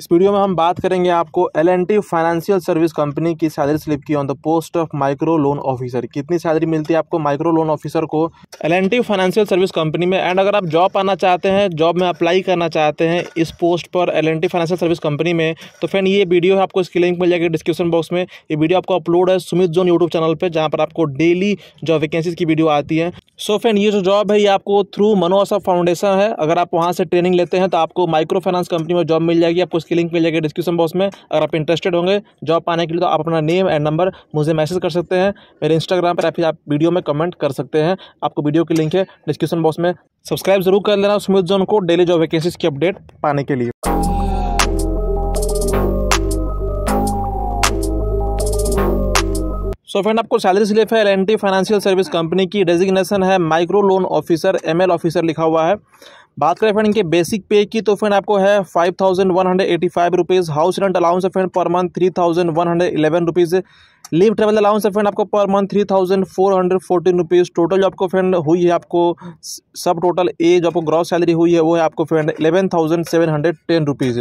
इस वीडियो में हम बात करेंगे आपको L T financial service company की सैलरी स्लिप की on the post of micro loan officer कितनी सैलरी मिलती है आपको माइक्रो लोन ऑफिसर को L N T financial service company में एंड अगर आप जॉब आना चाहते हैं जॉब में अप्लाई करना चाहते हैं इस पोस्ट पर L N T financial service company में तो फ्रेंड ये वीडियो है आपको इसकी लिंक मिल जाएगी डिस्क्रिप्शन बॉक्स में ये वीडियो आपको अपलोड है सुमित जोन यूट्यूब चैनल पर जहाँ पर आपको डेली जॉब वैकेंसीज की वीडियो आती है सो फ्रेंड ये जो जॉब है ये आपको थ्रू मनोअसा फाउंडेशन है अगर आप वहाँ से ट्रेनिंग लेते हैं तो आपको माइक्रो फाइनेंस कंपनी में जॉब मिल जाएगी आपको उसकी लिंक मिल जाएगी डिस्क्रिप्शन बॉक्स में अगर आप इंटरेस्टेड होंगे जॉब पाने के लिए तो आप अपना नेम एंड नंबर मुझे मैसेज कर सकते हैं मेरे इंस्टाग्राम पर या फिर आप वीडियो में कमेंट कर सकते हैं आपको वीडियो की लिंक है डिस्क्रिप्शन बॉक्स में सब्सक्राइब जरूर कर लेना सुमित जोन को डेली जॉब वैकेंसीज की अपडेट पाने के लिए सो फ्रेंड आपको सैलरी स्लिप है L N financial service company की डेजिग्नेशन है micro loan officer M officer लिखा हुआ है बात करें फ्रेंड इनके बेसिक पे की तो फ्रेंड आपको है five thousand one hundred eighty five rupees house rent allowance है friend per month three thousand one hundred eleven rupees leave travel allowance है फ्रेंड आपको per month three thousand four hundred fourteen rupees total जो आपको friend हुई है आपको सब total A जो आपको ग्रॉस सैलरी हुई है वो है आपको friend eleven thousand seven hundred ten rupees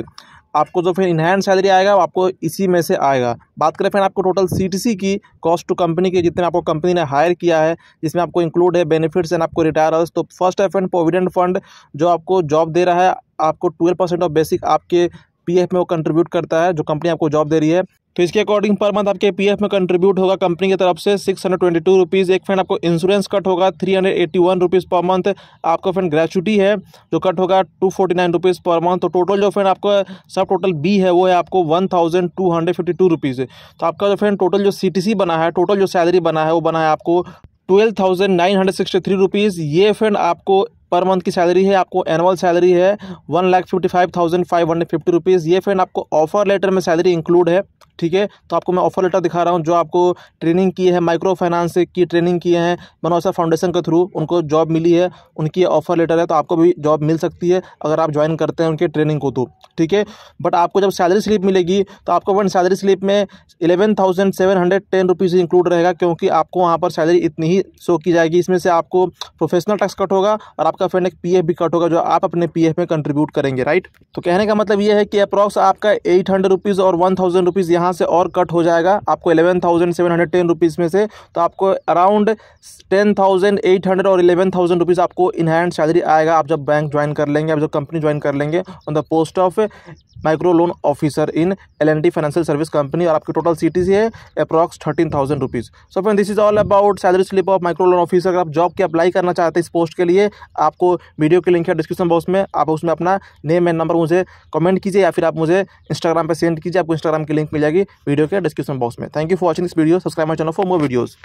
आपको जो फिर इनहैंड सैलरी आएगा वो आपको इसी में से आएगा बात करें फिर आपको टोटल सीटीसी की कॉस्ट टू कंपनी की जितने आपको कंपनी ने हायर किया है जिसमें आपको इंक्लूड है बेनिफिट्स एंड आपको रिटायर तो first F and provident fund जो आपको जॉब दे रहा है आपको ट्वेल्व परसेंट ऑफ बेसिक आपके पी में वो कंट्रीब्यूट करता है जो कंपनी आपको जॉब दे रही है तो इसके अकॉर्डिंग पर मंथ आपके पी में कंट्रीब्यूट होगा कंपनी की तरफ से six hundred twenty two rupees एक फ्रेंड आपको इंश्योरेंस कट होगा three hundred eighty one rupees per month आपका फ्रेंड ग्रेचुटी है जो कट होगा two forty nine rupees per month तो टोटल जो फ्रेंड आपका सब टोटल बी है वो है आपको one thousand two hundred fifty two rupees तो आपका जो फ्रेंड टोटल जो सी बना है टोटल जो सैलरी बना है वो बना है आपको twelve thousand nine hundred sixty three rupees ये फ्रेंड आपको पर मंथ की सैलरी है आपको एनुअल सैलरी है one lakh fifty five thousand five hundred fifty rupees ये फ्रेंड आपको ऑफर लेटर में सैलरी इंक्लूड है ठीक है तो आपको मैं ऑफर लेटर दिखा रहा हूँ जो आपको ट्रेनिंग की है माइक्रो फाइनेंस की ट्रेनिंग किए हैं मनोसा फाउंडेशन के थ्रू उनको जॉब मिली है उनकी ऑफर लेटर है तो आपको भी जॉब मिल सकती है अगर आप ज्वाइन करते हैं उनके ट्रेनिंग को तो ठीक है बट आपको जब सैलरी स्लिप मिलेगी तो आपको वन सैलरी स्लिप में eleven thousand seven hundred ten rupees include रहेगा क्योंकि आपको वहाँ पर सैलरी इतनी ही शो की जाएगी इसमें से आपको प्रोफेशनल टैक्स कट होगा और आपका फ्रेंड एक पी भी कट होगा जो आप अपने पी में कंट्रीब्यूट करेंगे राइट तो कहने का मतलब यह है कि अप्रॉक्स आपका एट हंड्रेड रुपीज़ और वन थाउजेंड रुपीज़ यहाँ यहाँ से और कट हो जाएगा आपको eleven thousand seven hundred ten rupees में से तो आपको around ten thousand eight hundred और इलेवन थाउजेंड रुपीज़ आपको इन हैंड सैलरी आएगा आप जब बैंक ज्वाइन कर लेंगे आप जब कंपनी ज्वाइन कर लेंगे on the post of micro loan officer in L N T financial service company और आपकी टोटल सी टी सी है approx thirteen thousand rupees so friend this is all about salary slip of micro loan officer अगर आप job की apply करना चाहते हैं इस पोस्ट के लिए आपको वीडियो के लिंक है डिस्क्रिप्शन बॉक्स में आप उसमें अपना नेम एंड नंबर मुझे कमेंट कीजिए या फिर आप मुझे इंस्टाग्राम पर सेंड कीजिए आपको इंस्टाग्राम की लिंक मिल जाएगी मिलेगी वीडियो के डिस्क्रिप्शन बॉक्स में thank you for watching this video subscribe my channel for more videos